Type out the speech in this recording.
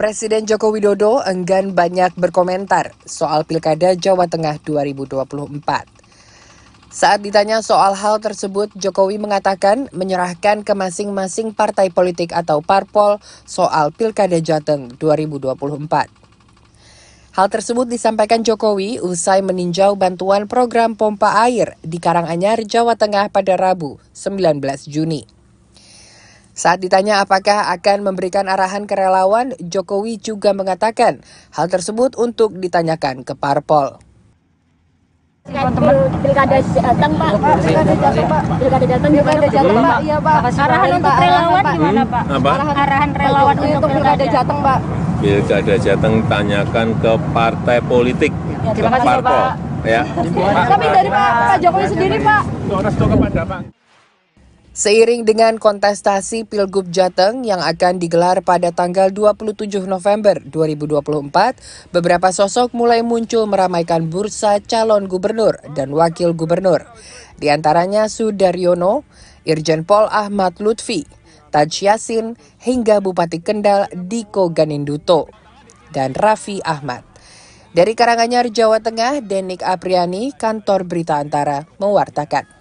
Presiden Joko Widodo enggan banyak berkomentar soal Pilkada Jawa Tengah 2024. Saat ditanya soal hal tersebut, Jokowi mengatakan menyerahkan ke masing-masing partai politik atau parpol soal Pilkada Jateng 2024. Hal tersebut disampaikan Jokowi usai meninjau bantuan program pompa air di Karanganyar, Jawa Tengah pada Rabu, 19 Juni. Saat ditanya apakah akan memberikan arahan ke relawan, Jokowi juga mengatakan hal tersebut untuk ditanyakan ke parpol. Pilkada datang Pak. Pilkada datang gimana Jateng Pak? Iya Pak. Arahan untuk relawan gimana Pak? Arahan relawan untuk Pilkada Jateng Pak. Pilkada Jateng tanyakan ke partai politik. Ya, terima kasih Pak. Ya. Tapi dari Pak Jokowi sendiri Pak. Orang kepada Pak. Seiring dengan kontestasi Pilgub Jateng yang akan digelar pada tanggal 27 November 2024, beberapa sosok mulai muncul meramaikan bursa calon gubernur dan wakil gubernur. Di antaranya Sudaryono, Irjen Pol Ahmad Lutfi, Taj Yasin, hingga Bupati Kendal Diko Ganinduto, dan Raffi Ahmad. Dari Karanganyar, Jawa Tengah, Denik Apriani, Kantor Berita Antara, mewartakan.